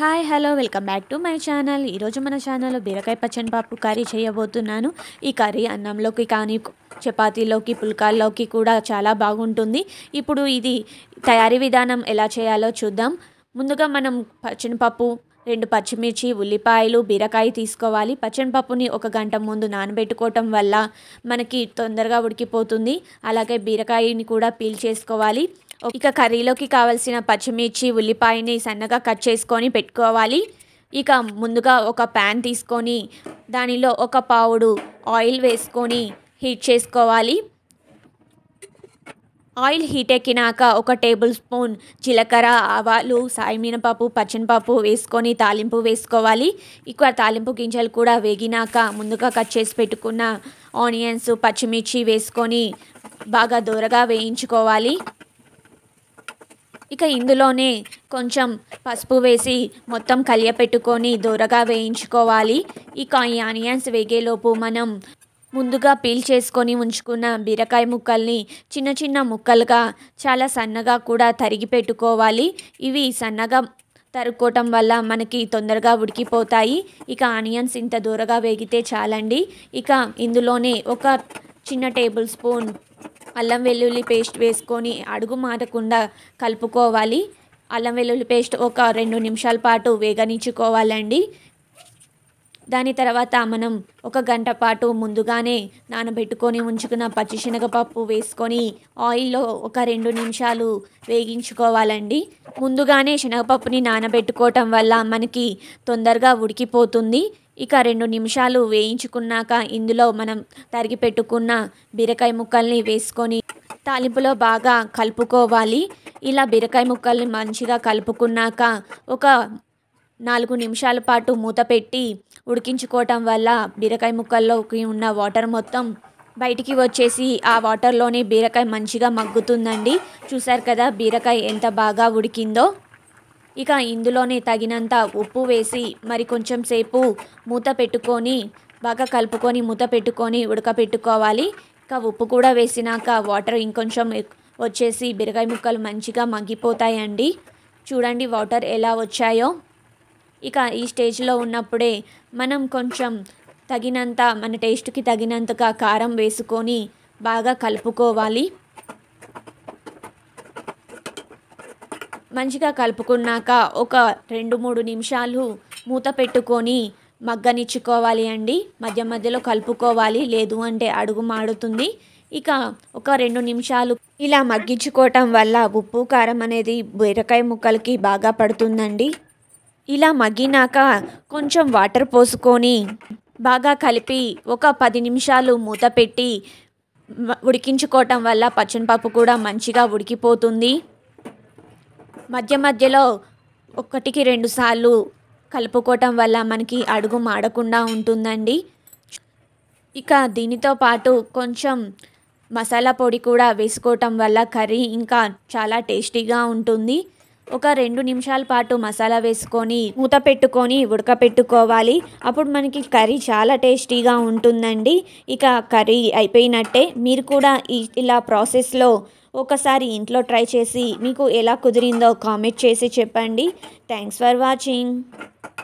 hi hello welcome back to my channel ఈరోజు మన ఛానల్లో బీరకాయ పచ్చని పప్పు కర్రీ చేయబోతున్నాను ఈ కర్రీ అన్నంలోకి కానీ చపాతీలోకి పుల్కాల్లోకి కూడా చాలా బాగుంటుంది ఇప్పుడు ఇది తయారీ విధానం ఎలా చేయాలో చూద్దాం ముందుగా మనం పచ్చనిపప్పు రెండు పచ్చిమిర్చి ఉల్లిపాయలు బీరకాయ తీసుకోవాలి పచ్చనిపప్పుని ఒక గంట ముందు నానబెట్టుకోవటం వల్ల మనకి తొందరగా ఉడికిపోతుంది అలాగే బీరకాయని కూడా పీల్ చేసుకోవాలి ఇక కర్రీలోకి కావాల్సిన పచ్చిమిర్చి ఉల్లిపాయని సన్నగా కట్ చేసుకొని పెట్టుకోవాలి ఇక ముందుగా ఒక ప్యాన్ తీసుకొని దానిలో ఒక పావుడు ఆయిల్ వేసుకొని హీట్ చేసుకోవాలి ఆయిల్ హీట్ ఎక్కినాక ఒక టేబుల్ స్పూన్ జీలకర్ర ఆవాలు సాయిమినపప్పు పచ్చనిపప్పు వేసుకొని తాలింపు వేసుకోవాలి ఇక తాలింపు గింజలు కూడా వేగినాక ముందుగా కట్ చేసి పెట్టుకున్న ఆనియన్స్ పచ్చిమిర్చి వేసుకొని బాగా దూరగా వేయించుకోవాలి ఇక ఇందులోనే కొంచెం పసుపు వేసి మొత్తం కలియపెట్టుకొని దూరగా వేయించుకోవాలి ఇక ఈ ఆనియన్స్ వేగేలోపు మనం ముందుగా పీల్ చేసుకొని ఉంచుకున్న బీరకాయ ముక్కల్ని చిన్న చిన్న ముక్కలుగా చాలా సన్నగా కూడా తరిగి పెట్టుకోవాలి ఇవి సన్నగా తరుక్కోవటం వల్ల మనకి తొందరగా ఉడికిపోతాయి ఇక ఆనియన్స్ ఇంత దూరగా వేగితే చాలండి ఇక ఇందులోనే ఒక చిన్న టేబుల్ స్పూన్ అల్లం వెల్లుల్లి పేస్ట్ వేసుకొని అడుగు మారకుండా కలుపుకోవాలి అల్లం వెల్లుల్లి పేస్ట్ ఒక రెండు నిమిషాల పాటు వేగనించుకోవాలండి దాని తర్వాత మనం ఒక గంట పాటు ముందుగానే నానబెట్టుకొని ఉంచుకున్న పచ్చిశనగపప్పు వేసుకొని ఆయిల్లో ఒక రెండు నిమిషాలు వేగించుకోవాలండి ముందుగానే శనగపప్పుని నానబెట్టుకోవటం వల్ల మనకి తొందరగా ఉడికిపోతుంది ఇక రెండు నిమిషాలు వేయించుకున్నాక ఇందులో మనం తరిగి పెట్టుకున్న బీరకాయ ముక్కల్ని వేసుకొని తాలింపులో బాగా కలుపుకోవాలి ఇలా బీరకాయ ముక్కల్ని మంచిగా కలుపుకున్నాక ఒక నాలుగు నిమిషాల పాటు మూత పెట్టి ఉడికించుకోవటం వల్ల బీరకాయ ముక్కల్లోకి ఉన్న వాటర్ మొత్తం బయటికి వచ్చేసి ఆ వాటర్లోనే బీరకాయ మంచిగా మగ్గుతుందండి చూసారు కదా బీరకాయ ఎంత బాగా ఉడికిందో ఇక ఇందులోనే తగినంత ఉప్పు వేసి మరి కొంచెం సేపు మూత పెట్టుకొని బాగా కలుపుకొని మూత పెట్టుకొని ఉడకపెట్టుకోవాలి ఇక ఉప్పు కూడా వేసినాక వాటర్ ఇంకొంచెం వచ్చేసి బీరకాయ ముక్కలు మంచిగా మగ్గిపోతాయండి చూడండి వాటర్ ఎలా వచ్చాయో ఇక ఈ స్టేజ్లో ఉన్నప్పుడే మనం కొంచెం తగినంత మన టేస్ట్కి తగినంతగా కారం వేసుకొని బాగా కలుపుకోవాలి మంచిగా కలుపుకున్నాక ఒక రెండు మూడు నిమిషాలు మూత పెట్టుకొని మగ్గనిచ్చుకోవాలి అండి మధ్య మధ్యలో కలుపుకోవాలి లేదు అంటే అడుగు మాడుతుంది ఇక ఒక రెండు నిమిషాలు ఇలా మగ్గించుకోవటం వల్ల ఉప్పు కారం అనేది బీరకాయ ముక్కలకి బాగా పడుతుందండి ఇలా మగ్గినాక కొంచెం వాటర్ పోసుకొని బాగా కలిపి ఒక పది నిమిషాలు మూత పెట్టి ఉడికించుకోవటం వల్ల పచ్చనిపప్పు కూడా మంచిగా ఉడికిపోతుంది మధ్య మధ్యలో ఒకటికి రెండు సార్లు కలుపుకోవటం వల్ల మనకి అడుగు మాడకుండా ఉంటుందండి ఇక దీనితో పాటు కొంచెం మసాలా పొడి కూడా వేసుకోవటం వల్ల కర్రీ ఇంకా చాలా టేస్టీగా ఉంటుంది ఒక రెండు నిమిషాల పాటు మసాలా వేసుకొని మూత పెట్టుకొని ఉడకపెట్టుకోవాలి అప్పుడు మనకి కర్రీ చాలా టేస్టీగా ఉంటుందండి ఇక కర్రీ అయిపోయినట్టే మీరు కూడా ఇలా ప్రాసెస్లో ఒకసారి ఇంట్లో ట్రై చేసి మీకు ఎలా కుదిరిందో కామెంట్ చేసి చెప్పండి థ్యాంక్స్ ఫర్ వాచింగ్